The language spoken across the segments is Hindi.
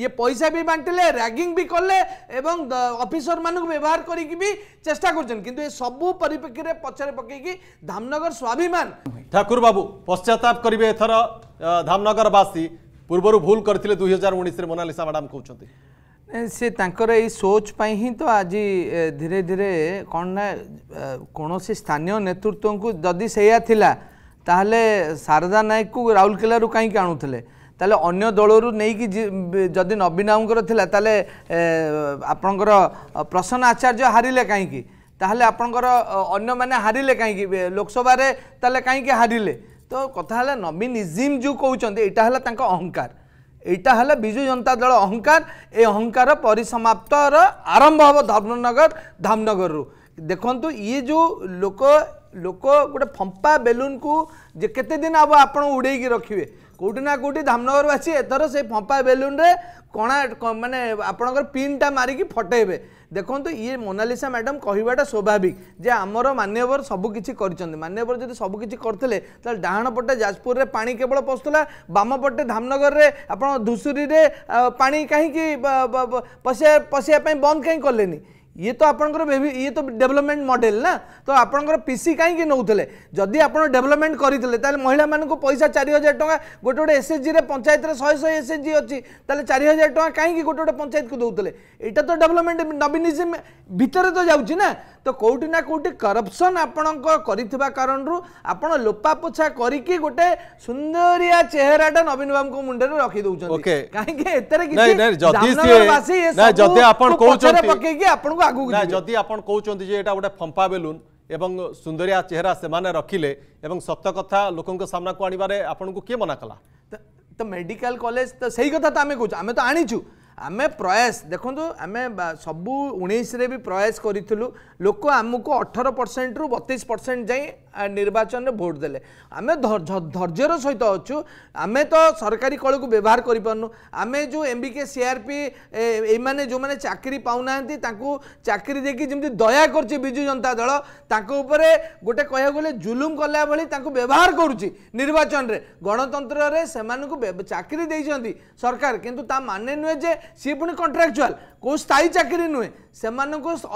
ये पैसा भी बांटिले रैगिंग भी कले एवं अफिसर मान व्यवहार कर चेस्टा कर सब परिप्रेक्षी में पचर पकईकि धामनगर स्वाभिमान ठाकुर बाबू पश्चाताप करेंगे एथर धामनगरवासी पूर्व भूल करते दुई हजार उन्नीस मोनालीसा मैडम कहते से ये सोच पर ही तो आज धीरे धीरे कौन ना कौन सी स्थानीय नेतृत्व को जदि से शारदा नायक को राउरकेलू कहीं आणुले ତାହେଲେ ଅନ୍ୟ ଦଳରୁ ନେଇକି ଯଦି ନବୀନ ବାବୁଙ୍କର ଥିଲା ତାହେଲେ ଆପଣଙ୍କର ପ୍ରସନ୍ନ ଆଚାର୍ଯ୍ୟ ହାରିଲେ କାହିଁକି ତାହେଲେ ଆପଣଙ୍କର ଅନ୍ୟମାନେ ହାରିଲେ କାହିଁକି ଲୋକସଭାରେ ତାହେଲେ କାହିଁକି ହାରିଲେ ତ କଥା ହେଲା ନବୀନିଜିମ୍ ଯେଉଁ କହୁଛନ୍ତି ଏଇଟା ହେଲା ତାଙ୍କ ଅହଙ୍କାର ଏଇଟା ହେଲା ବିଜୁ ଜନତା ଦଳ ଅହଙ୍କାର ଏ ଅହଙ୍କାର ପରିସମାପ୍ତର ଆରମ୍ଭ ହେବ ଧର୍ମନଗର ଧାମନଗରରୁ ଦେଖନ୍ତୁ ଇଏ ଯେଉଁ ଲୋକ ଲୋକ ଗୋଟେ ଫମ୍ପା ବେଲୁନକୁ ଯେ କେତେ ଦିନ ହେବ ଆପଣ ଉଡ଼େଇକି ରଖିବେ কোটি না কোটি ধামনগরবাসী এথর সেই ফম্পা বেলুনরে কণা মানে আপনার পিনটা মারিকি ফটাইবে দেখুন ইয়ে মোনালিসা ম্যাডাম কহবাটা স্বাভাবিক যে আমার মান্যবর সবুকিছি করছেন মান্যবর যদি সবুকিছি করলে তাহলে ডাহাণ পটে যাজপুরের পা কেবল পশুলা বাম পটে ধামনগরের আপনার ধূসুরীরে পা কী পশিয়া পশিয়া বন্ধ কী কলেনি ये तो आपंकर ये तो डेवलपमेंट मॉडल ना तो आपंकर पीसी कहीं नौते जदि आप डेवलपमेंट करते महिला मानक पैसा चार हजार टाँग गोटे गोटे एसएचजी पंचायत शहे शहे एसएचजी अच्छी तेल चार हजार टाँग कहीं गोटे गोटे पंचायत को दौते यहाँ तो डेवलपमेंट नवीनिजम भितर तो जाऊँगी ना तो कोटी ना कोटी करप्शन आपण कारण आपण लोपापोछा करके गोटे सुंदरिया चेहराटा नवीन बाबू को मुंडे रखी दौर कहीं फंपा बेलून ଏବଂ ସୁନ୍ଦରିଆ ଚେହେରା ସେମାନେ ରଖିଲେ ଏବଂ ସତ କଥା ଲୋକଙ୍କ ସାମ୍ନାକୁ ଆଣିବାରେ ଆପଣଙ୍କୁ କିଏ ମନା କଲା ତ ମେଡ଼ିକାଲ କଲେଜ ତ ସେଇ କଥା ତ ଆମେ କହୁଛୁ ଆମେ ତ ଆଣିଛୁ ଆମେ ପ୍ରୟାସ ଦେଖନ୍ତୁ ଆମେ ସବୁ ଉଣେଇଶରେ ବି ପ୍ରୟାସ କରିଥିଲୁ ଲୋକ ଆମକୁ ଅଠର ପରସେଣ୍ଟରୁ ବତିଶ ପରସେଣ୍ଟ ଯାଇ ନିର୍ବାଚନରେ ଭୋଟ୍ ଦେଲେ ଆମେ ଧୈର୍ଯ୍ୟର ସହିତ ଅଛୁ ଆମେ ତ ସରକାରୀ କଳକୁ ବ୍ୟବହାର କରିପାରୁନୁ ଆମେ ଯେଉଁ ଏମ୍ ବି କେ ସିଆର୍ପି ଏଇମାନେ ଯେଉଁମାନେ ଚାକିରି ପାଉନାହାନ୍ତି ତାଙ୍କୁ ଚାକିରି ଦେଇକି ଯେମିତି ଦୟା କରୁଛି ବିଜୁ ଜନତା ଦଳ ତାଙ୍କ ଉପରେ ଗୋଟେ କହିବାକୁ ଗଲେ ଜୁଲୁମ କଲା ଭଳି ତାଙ୍କୁ ବ୍ୟବହାର କରୁଛି ନିର୍ବାଚନରେ ଗଣତନ୍ତ୍ରରେ ସେମାନଙ୍କୁ ଚାକିରି ଦେଇଛନ୍ତି ସରକାର କିନ୍ତୁ ତା ମାନେ ନୁହେଁ ଯେ ସିଏ ପୁଣି କଣ୍ଟ୍ରାକ୍ଚୁଆଲ୍ কেউ স্থায়ী চাকরি নুহে সে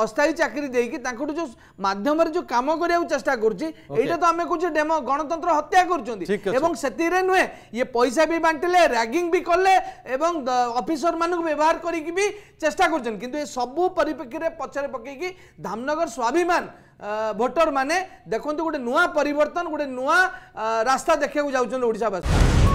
অস্থায়ী চাকরি দিয়ে তাঁর যে মাধ্যমে যে কাম করা চেষ্টা করছি এইটা তো আমি কুছে ডেমো গণতন্ত্র হত্যা করছেন এবং সেতিরে নুহে ইয়ে পয়সা বি বাঁটিলে র্যাগিং বি কলে এবং অফিসর মানুষ ব্যবহার করিকি বি চেষ্টা করছেন কিন্তু এ সবু পরিপ্রেক্ষীরে পছরে পকাইকি ধামনগর স্বাভিমান ভোটর মানে দেখুন গোটে নূয়া পরিবর্তন গোটে নূয়া রাস্তা দেখা যাচ্ছেন ওড়শাবাসী